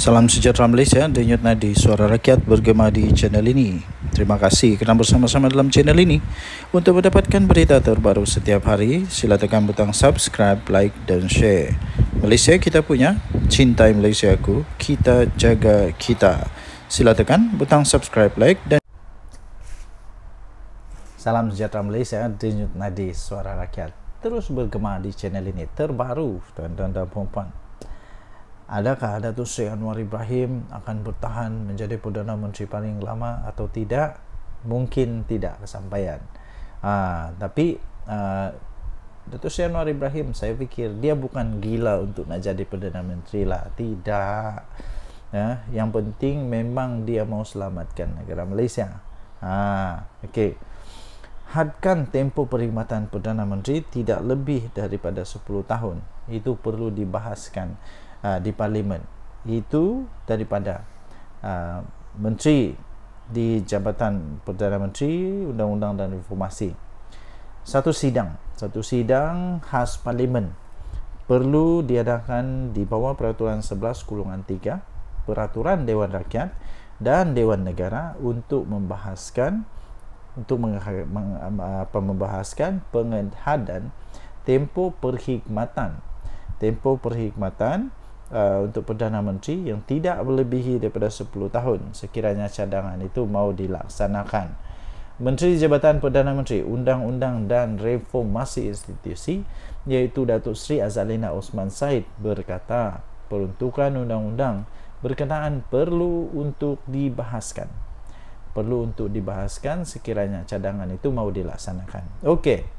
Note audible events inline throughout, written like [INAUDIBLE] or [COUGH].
Salam sejahtera Malaysia, denyut nadi suara rakyat bergema di channel ini. Terima kasih kerana bersama-sama dalam channel ini. Untuk mendapatkan berita terbaru setiap hari, sila tekan butang subscribe, like dan share. Malaysia kita punya, cintai Malaysia aku, kita jaga kita. Sila tekan butang subscribe, like dan Salam sejahtera Malaysia, denyut nadi suara rakyat. Terus bergema di channel ini terbaru, tuan-tuan dan puan-puan adakah Datuk Seri Anwar Ibrahim akan bertahan menjadi Perdana Menteri paling lama atau tidak mungkin tidak kesampaian ha, tapi uh, Datuk Seri Anwar Ibrahim saya fikir dia bukan gila untuk nak jadi Perdana Menteri lah tidak ya, yang penting memang dia mau selamatkan negara Malaysia ha, okay. hadkan tempoh perkhidmatan Perdana Menteri tidak lebih daripada 10 tahun itu perlu dibahaskan uh, di parlimen itu daripada uh, menteri di Jabatan Perdana Menteri Undang-Undang dan Reformasi satu sidang satu sidang khas parlimen perlu diadakan di bawah peraturan 11 kulungan 3 peraturan Dewan Rakyat dan Dewan Negara untuk membahaskan untuk membahaskan pengedahan tempo perkhidmatan tempo perkhidmatan Uh, untuk Perdana Menteri yang tidak melebihi daripada 10 tahun sekiranya cadangan itu mau dilaksanakan. Menteri Jabatan Perdana Menteri Undang-Undang dan Reformasi Institusi iaitu Datuk Seri Azalina Osman Said berkata peruntukan undang-undang berkenaan perlu untuk dibahaskan. Perlu untuk dibahaskan sekiranya cadangan itu mau dilaksanakan. Okey.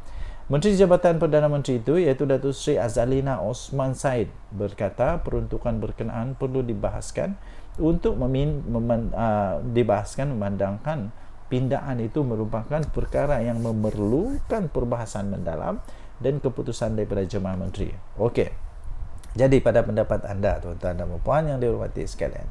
Menteri Jabatan Perdana Menteri itu iaitu Datuk Seri Azalina Osman Said berkata peruntukan berkenaan perlu dibahaskan untuk memin, meman, uh, dibahaskan memandangkan pindaan itu merupakan perkara yang memerlukan perbahasan mendalam dan keputusan daripada jemaah menteri. Okey. Jadi pada pendapat anda tuan-tuan dan puan yang dihormati sekalian,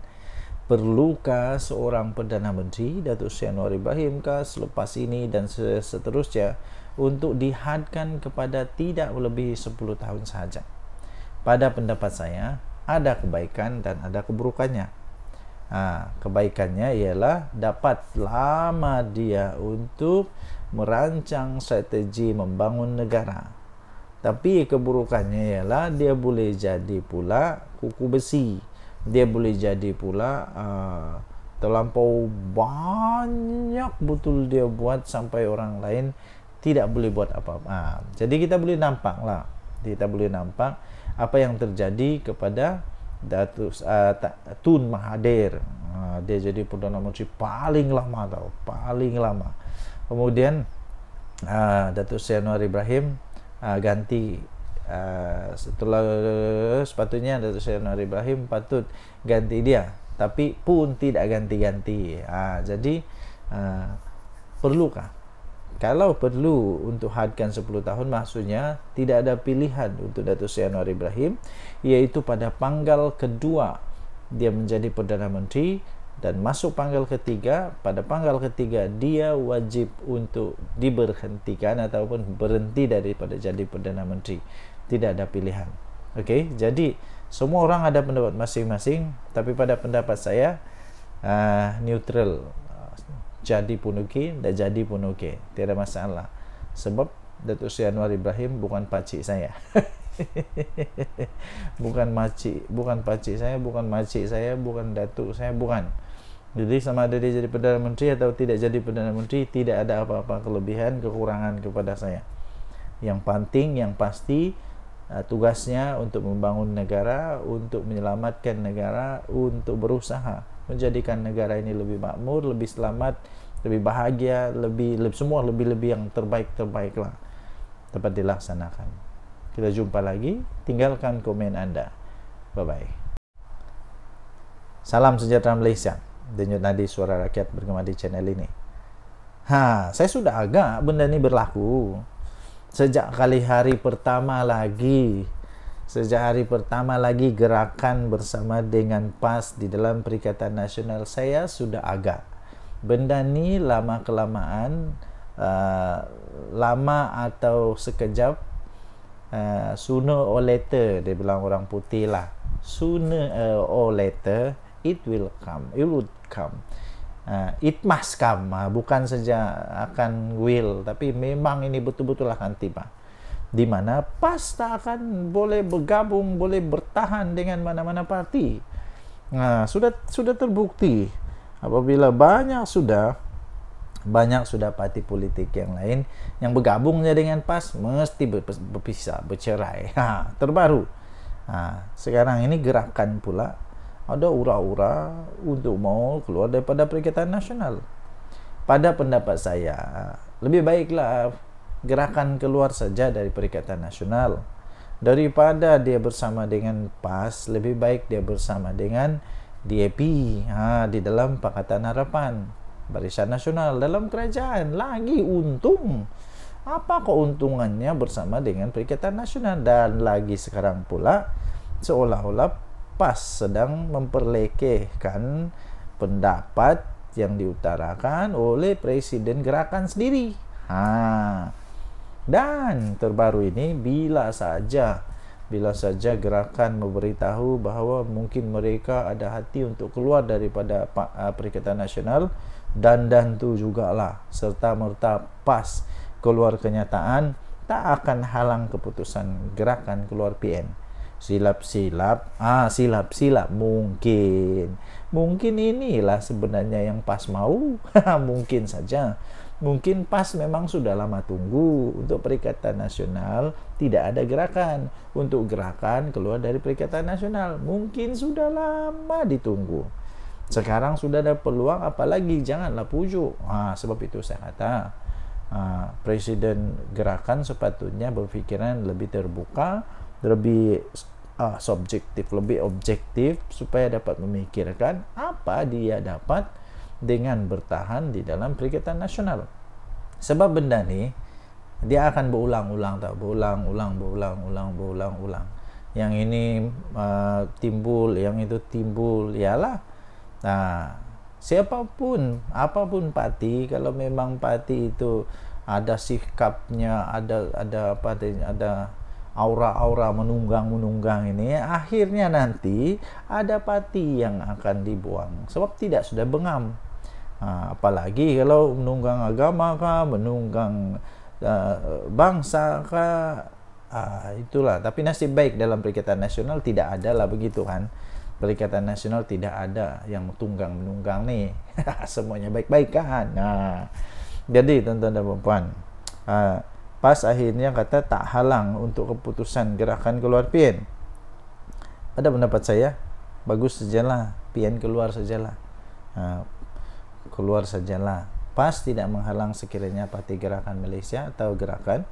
perlukah seorang perdana menteri Datuk Seri Anwar Ibrahim kah selepas ini dan seterusnya? untuk dihadkan kepada tidak lebih 10 tahun sahaja. Pada pendapat saya, ada kebaikan dan ada keburukannya. Nah, ha, kebaikannya ialah dapat lama dia untuk merancang strategi membangun negara. Tapi keburukannya ialah dia boleh jadi pula kuku besi. Dia boleh jadi pula uh, terlampau banyak betul dia buat sampai orang lain tidak boleh buat apa-apa. Ha, jadi kita boleh nampak lah, kita boleh nampak apa yang terjadi kepada Datus uh, ah, Tun Mahadir. Ha, ah, dia jadi perdana menteri paling lama tau, paling lama. Kemudian uh, Datuk Seri Anwar Ibrahim uh, ganti uh, setelah sepatutnya Datuk Seri Anwar Ibrahim patut ganti dia tapi pun tidak ganti-ganti. Uh, jadi uh, perlukah kalau perlu untuk hadkan 10 tahun maksudnya tidak ada pilihan untuk Datuk Seri Anwar Ibrahim iaitu pada panggal kedua dia menjadi Perdana Menteri dan masuk panggal ketiga pada panggal ketiga dia wajib untuk diberhentikan ataupun berhenti daripada jadi Perdana Menteri tidak ada pilihan okay? jadi semua orang ada pendapat masing-masing tapi pada pendapat saya uh, neutral jadi pun okey, tak jadi pun okey. Tiada masalah. Sebab Datuk Sri Anwar Ibrahim bukan pacik [LAUGHS] saya. bukan macik, bukan pacik saya, bukan macik saya, bukan datuk saya, bukan. Jadi sama ada dia jadi Perdana Menteri atau tidak jadi Perdana Menteri, tidak ada apa-apa kelebihan, kekurangan kepada saya. Yang penting, yang pasti, uh, tugasnya untuk membangun negara, untuk menyelamatkan negara, untuk berusaha menjadikan negara ini lebih makmur, lebih selamat, lebih bahagia, lebih, lebih semua lebih-lebih yang terbaik terbaiklah lah dapat dilaksanakan. Kita jumpa lagi, tinggalkan komen Anda. Bye-bye. Salam sejahtera Malaysia. Denyut nadi suara rakyat bergema di channel ini. Ha, saya sudah agak benda ini berlaku. Sejak kali hari pertama lagi Sejak hari pertama lagi gerakan bersama dengan PAS di dalam Perikatan Nasional saya sudah agak. Benda ni lama kelamaan uh, lama atau sekejap uh, sooner or later dia bilang orang putih lah. Sooner uh, or later it will come. It would come. Uh, it must come. Uh, bukan saja akan will tapi memang ini betul-betul akan tiba di mana PAS tak akan boleh bergabung, boleh bertahan dengan mana-mana parti. Nah, sudah sudah terbukti apabila banyak sudah banyak sudah parti politik yang lain yang bergabungnya dengan PAS mesti berpisah, bercerai. Ha, terbaru. Ha, sekarang ini gerakan pula ada ura-ura untuk mau keluar daripada Perikatan Nasional. Pada pendapat saya, lebih baiklah gerakan keluar saja dari Perikatan Nasional daripada dia bersama dengan PAS lebih baik dia bersama dengan DAP ha, di dalam Pakatan Harapan Barisan Nasional dalam kerajaan lagi untung apa keuntungannya bersama dengan Perikatan Nasional dan lagi sekarang pula seolah-olah PAS sedang memperlekehkan pendapat yang diutarakan oleh Presiden Gerakan sendiri. Ha. Dan terbaru ini bila saja bila saja gerakan memberitahu bahawa mungkin mereka ada hati untuk keluar daripada uh, Perikatan Nasional dan dan tu jugalah serta merta pas keluar kenyataan tak akan halang keputusan gerakan keluar PN. Silap-silap, ah silap-silap mungkin. Mungkin inilah sebenarnya yang pas mau. [LAUGHS] mungkin saja. mungkin PAS memang sudah lama tunggu untuk Perikatan Nasional tidak ada gerakan untuk gerakan keluar dari Perikatan Nasional mungkin sudah lama ditunggu sekarang sudah ada peluang apalagi janganlah pujuk nah, sebab itu saya kata uh, presiden gerakan sepatutnya berpikiran lebih terbuka lebih uh, subjektif lebih objektif supaya dapat memikirkan apa dia dapat dengan bertahan di dalam perikatan nasional. Sebab benda ni dia akan berulang-ulang tak berulang-ulang berulang-ulang berulang-ulang. Yang ini uh, timbul, yang itu timbul, ialah. Nah, siapapun, apapun parti, kalau memang parti itu ada sikapnya, ada ada apa, ada aura-aura menunggang-menunggang ini, akhirnya nanti ada parti yang akan dibuang. Sebab tidak sudah bengam, Ha, apalagi kalau menunggang agama kah, menunggang uh, bangsa kah, uh, itulah. Tapi nasib baik dalam Perikatan Nasional tidak ada lah begitu kan. Perikatan Nasional tidak ada yang tunggang-menunggang ni. [LAUGHS] Semuanya baik-baik kan. Nah, ha. jadi tuan-tuan dan puan-puan, ha, PAS akhirnya kata tak halang untuk keputusan gerakan keluar PN. Ada pendapat saya, bagus sejalah PN keluar sajalah. Uh, keluar sajalah PAS tidak menghalang sekiranya parti gerakan Malaysia atau gerakan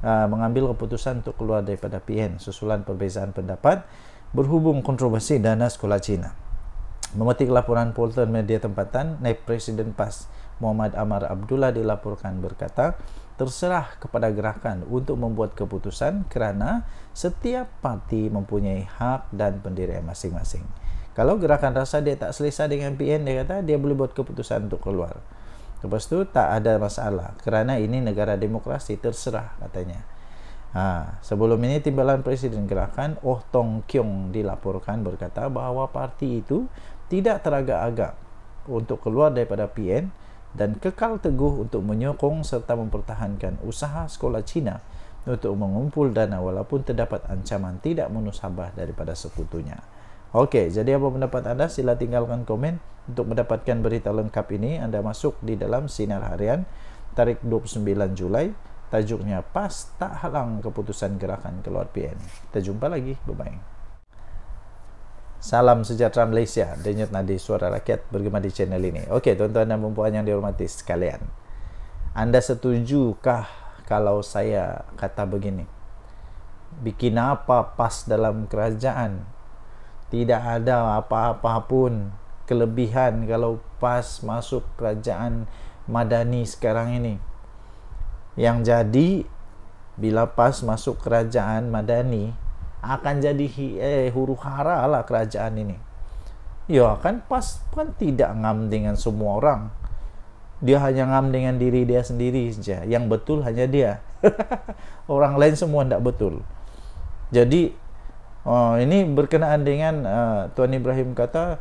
uh, mengambil keputusan untuk keluar daripada PN susulan perbezaan pendapat berhubung kontroversi dana sekolah China. memetik laporan Polter media tempatan naib presiden PAS Muhammad Amar Abdullah dilaporkan berkata terserah kepada gerakan untuk membuat keputusan kerana setiap parti mempunyai hak dan pendirian masing-masing kalau gerakan rasa dia tak selesa dengan PN dia kata dia boleh buat keputusan untuk keluar lepas tu tak ada masalah kerana ini negara demokrasi terserah katanya ha, sebelum ini timbalan presiden gerakan Oh Tong Kiong dilaporkan berkata bahawa parti itu tidak teragak-agak untuk keluar daripada PN dan kekal teguh untuk menyokong serta mempertahankan usaha sekolah Cina untuk mengumpul dana walaupun terdapat ancaman tidak munasabah daripada sekutunya. Okey, jadi apa pendapat anda? Sila tinggalkan komen untuk mendapatkan berita lengkap ini. Anda masuk di dalam sinar harian tarik 29 Julai. Tajuknya pas tak halang keputusan gerakan keluar PN. Kita jumpa lagi. Bye-bye. Salam sejahtera Malaysia. Denyut nadi suara rakyat bergema di channel ini. Okey, tuan-tuan dan puan yang dihormati sekalian. Anda setujukah kalau saya kata begini? Bikin apa pas dalam kerajaan tidak ada apa-apa pun kelebihan kalau pas masuk kerajaan Madani sekarang ini. Yang jadi bila pas masuk kerajaan Madani akan jadi eh, huru hara lah kerajaan ini. Ya kan pas kan tidak ngam dengan semua orang. Dia hanya ngam dengan diri dia sendiri saja. Yang betul hanya dia. [LAUGHS] orang lain semua tidak betul. Jadi Oh, ini berkenaan dengan uh, Tuan Ibrahim kata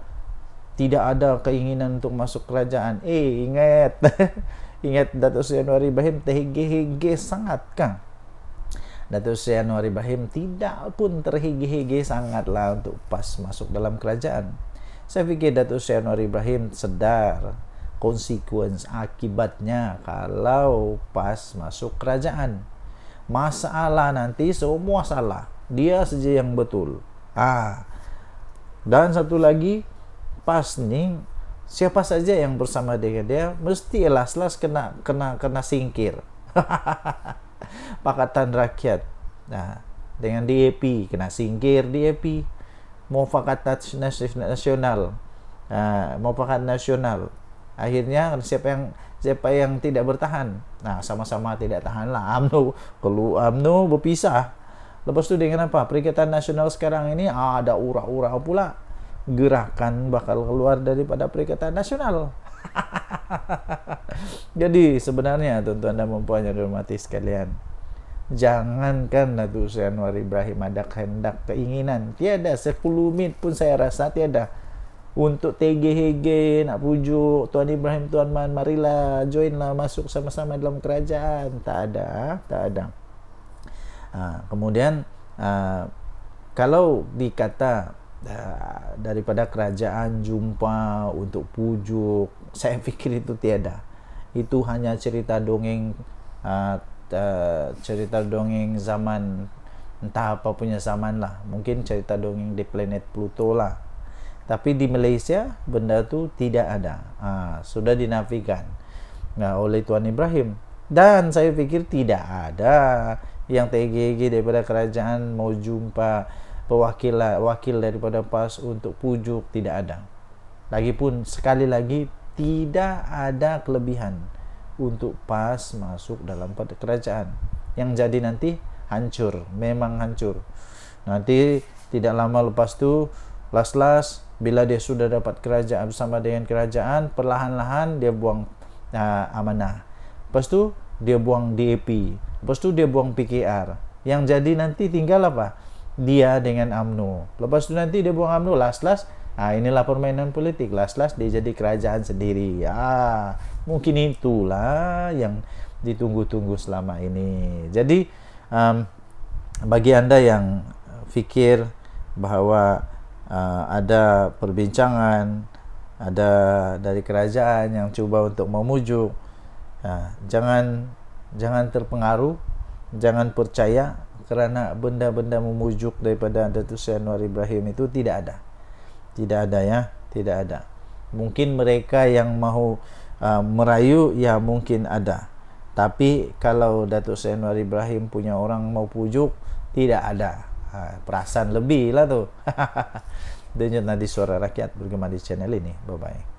tidak ada keinginan untuk masuk kerajaan. Eh, ingat. [LAUGHS] ingat Datuk Seri Anwar Ibrahim terhege-hege sangat kan? Datuk Seri Anwar Ibrahim tidak pun terhege-hege sangatlah untuk pas masuk dalam kerajaan. Saya fikir Datuk Seri Anwar Ibrahim sedar konsekuens akibatnya kalau pas masuk kerajaan. Masalah nanti semua salah dia saja yang betul. Ah. Dan satu lagi pas ni siapa saja yang bersama dengan dia mesti elas elas kena kena kena singkir. [LAUGHS] Pakatan rakyat. Nah, ha. dengan DAP kena singkir DAP. Mau pakatan nasional. Ha. mau pakatan nasional. Akhirnya siapa yang siapa yang tidak bertahan. Nah, sama-sama tidak tahan lah. UMNO, UMNO berpisah. Lepas tu dengan apa? Perikatan Nasional sekarang ini ah, ada ura-ura pula. Gerakan bakal keluar daripada Perikatan Nasional. [LAUGHS] Jadi sebenarnya tuan-tuan dan puan-puan yang dihormati sekalian, jangankan Datuk Seri Anwar Ibrahim ada kehendak keinginan, tiada sepuluh min pun saya rasa tiada untuk TGHG nak pujuk Tuan Ibrahim Tuan Man marilah joinlah masuk sama-sama dalam kerajaan tak ada tak ada Ha, kemudian uh, kalau dikata uh, daripada kerajaan jumpa untuk pujuk, saya [LAUGHS] fikir itu tiada. Itu hanya cerita dongeng uh, uh, cerita dongeng zaman entah apa punya zaman lah. Mungkin cerita dongeng di planet Pluto lah. Tapi di Malaysia benda tu tidak ada. Ha, sudah dinafikan nah, oleh Tuan Ibrahim. Dan saya fikir tidak ada yang tegi daripada kerajaan mau jumpa perwakilan wakil daripada PAS untuk pujuk tidak ada. Lagipun sekali lagi tidak ada kelebihan untuk PAS masuk dalam kerajaan. Yang jadi nanti hancur, memang hancur. Nanti tidak lama lepas tu las-las bila dia sudah dapat kerajaan bersama dengan kerajaan perlahan-lahan dia buang uh, amanah. Lepas tu dia buang DAP lepas tu dia buang PKR yang jadi nanti tinggal apa dia dengan AMNO lepas tu nanti dia buang AMNO last last ah ini inilah permainan politik last last dia jadi kerajaan sendiri ah mungkin itulah yang ditunggu-tunggu selama ini jadi um, bagi anda yang fikir bahawa uh, ada perbincangan ada dari kerajaan yang cuba untuk memujuk ha, jangan jangan terpengaruh jangan percaya kerana benda-benda memujuk daripada Datuk Seri Anwar Ibrahim itu tidak ada tidak ada ya tidak ada mungkin mereka yang mahu uh, merayu ya mungkin ada tapi kalau Datuk Seri Anwar Ibrahim punya orang mau pujuk tidak ada ha, perasaan lebih lah tu [LAUGHS] Denyut nanti suara rakyat bergema di channel ini. Bye-bye.